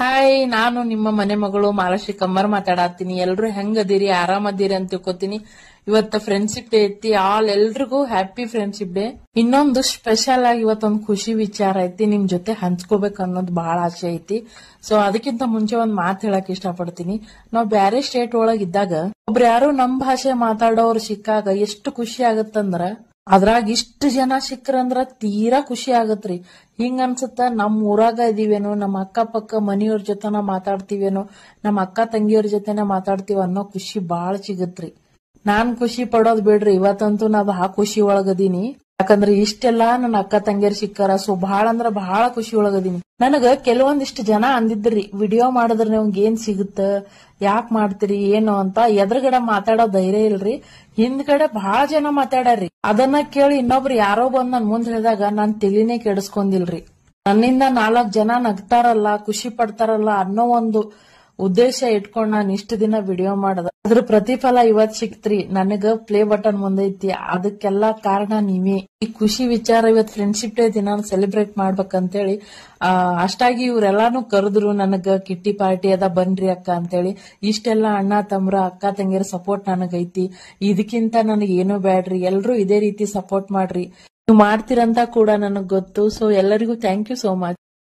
hi ನಾನು ನಿಮ್ಮ ಮನೆ ಮಗಳು ಮಾಲಾಶ್ರೀ ಕಮ್ಮರ್ ಮಾತಾಡತ್ತೀನಿ ಎಲ್ರು ಹೆಂಗದಿರಿ ಆರಾಮದಿರಿ ಅಂತ ತಿಳ್ಕೊತೀನಿ ಇವತ್ತ ಫ್ರೆಂಡ್ಶಿಪ್ ಡೇ ಐತಿ ಆಲ್ ಎಲ್ರಿಗೂ ಹ್ಯಾಪಿ ಫ್ರೆಂಡ್ಶಿಪ್ ಡೇ ಇನ್ನೊಂದು ಸ್ಪೆಷಲ್ ಆಗಿ ಇವತ್ತೊಂದು ಖುಷಿ ವಿಚಾರ ಐತಿ ನಿಮ್ ಜೊತೆ ಹಂಚ್ಕೋಬೇಕು ಅನ್ನೋದು ಬಹಳ ಆಸೆ ಐತಿ ಸೊ ಅದಕ್ಕಿಂತ ಮುಂಚೆ ಒಂದ್ ಮಾತು ಹೇಳಕ್ ಪಡ್ತೀನಿ ನಾವ್ ಬ್ಯಾರೆ ಸ್ಟೇಟ್ ಒಳಗಿದ್ದಾಗ ಒಬ್ರು ಯಾರು ನಮ್ ಭಾಷೆ ಮಾತಾಡೋರು ಸಿಕ್ಕಾಗ ಎಷ್ಟು ಖುಷಿ ಆಗತ್ತಂದ್ರ ಅದ್ರಾಗ ಇಷ್ಟು ಜನ ಸಿಕ್ಕ್ರಂದ್ರ ತೀರಾ ಖುಷಿ ಆಗತ್ರಿ ಹಿಂಗ ಅನ್ಸುತ್ತ ನಮ್ ಊರಾಗ ಇದೀವೇನೋ ನಮ್ಮ ಅಕ್ಕ ಪಕ್ಕ ಮನೆಯವ್ರ ಜೊತೆನ ಮಾತಾಡ್ತಿವೇನೋ ನಮ್ಮ ಅಕ್ಕ ತಂಗಿಯವ್ರ ಜೊತೆನೇ ಮಾತಾಡ್ತಿವ ಅನ್ನೋ ಖುಷಿ ಬಾಳ ಸಿಗತ್ರಿ ನಾನ್ ಖುಷಿ ಪಡೋದ್ ಬಿಡ್ರಿ ಇವತ್ತಂತೂ ನಾವ್ ಆ ಖುಷಿ ಒಳಗದೀನಿ ಯಾಕಂದ್ರೆ ಇಷ್ಟೆಲ್ಲಾ ನನ್ನ ಅಕ್ಕ ತಂಗಿಯರ್ ಸಿಕ್ಕಾರ ಸೊ ಬಹಳ ಅಂದ್ರ ಬಹಳ ಖುಷಿ ಒಳಗದೀನಿ ನನಗ ಕೆಲವೊಂದಿಷ್ಟು ಜನ ಅಂದಿದ್ರಿ ವಿಡಿಯೋ ಮಾಡಿದ್ರ ಏನ್ ಸಿಗುತ್ತ ಯಾಕ್ ಮಾಡ್ತೀರಿ ಏನು ಅಂತ ಎದುರುಗಡೆ ಮಾತಾಡೋ ಧೈರ್ಯ ಇಲ್ರಿ ಹಿಂದ್ಗಡೆ ಬಹಳ ಜನ ಮಾತಾಡ್ರಿ ಅದನ್ನ ಕೇಳಿ ಇನ್ನೊಬ್ರು ಯಾರೋ ಬಂದ್ ನನ್ ಮುಂದ್ ಹೇಳಿದಾಗ ನಾನ್ ತಿಳಿನೇ ಕೆಡಿಸ್ಕೊಂಡಿಲ್ರಿ ನನ್ನಿಂದ ನಾಲ್ಕ್ ಜನ ನಗ್ತಾರಲ್ಲ ಖುಷಿ ಪಡ್ತಾರಲ್ಲ ಅನ್ನೋ ಒಂದು ಉದ್ದೇಶ ಇಟ್ಕೊಂಡ್ ನಾನು ಇಷ್ಟು ದಿನ ವಿಡಿಯೋ ಮಾಡದ ಅದ್ರ ಪ್ರತಿಫಲ ಇವತ್ ಸಿಕ್ತ್ರಿ ನನಗ ಪ್ಲೇ ಬಟನ್ ಮುಂದೈತಿ ಅದಕ್ಕೆಲ್ಲಾ ಕಾರಣ ನೀವೇ ಈ ಖುಷಿ ವಿಚಾರ ಇವತ್ ಫ್ರೆಂಡ್ಶಿಪ್ ಡೇ ದಿನ ಸೆಲೆಬ್ರೇಟ್ ಮಾಡ್ಬೇಕಂತೇಳಿ ಆ ಅಷ್ಟಾಗಿ ಇವ್ರೆಲ್ಲಾನು ಕರೆದ್ರು ನನಗ ಕಿಟ್ಟಿ ಪಾರ್ಟಿ ಅದ ಬನ್ರಿ ಅಕ್ಕ ಅಂತೇಳಿ ಇಷ್ಟೆಲ್ಲ ಅಣ್ಣ ತಮ್ರ ಅಕ್ಕ ತಂಗಿರ ಸಪೋರ್ಟ್ ನನಗೈತಿ ಇದಕ್ಕಿಂತ ನನಗೆ ಏನು ಬ್ಯಾಡ್ರಿ ಎಲ್ರು ಇದೇ ರೀತಿ ಸಪೋರ್ಟ್ ಮಾಡ್ರಿ ನೀವು ಮಾಡ್ತಿರಂತ ಕೂಡ ನನಗ್ ಗೊತ್ತು ಸೊ ಎಲ್ಲರಿಗೂ ಥ್ಯಾಂಕ್ ಯು ಸೋ ಮಚ್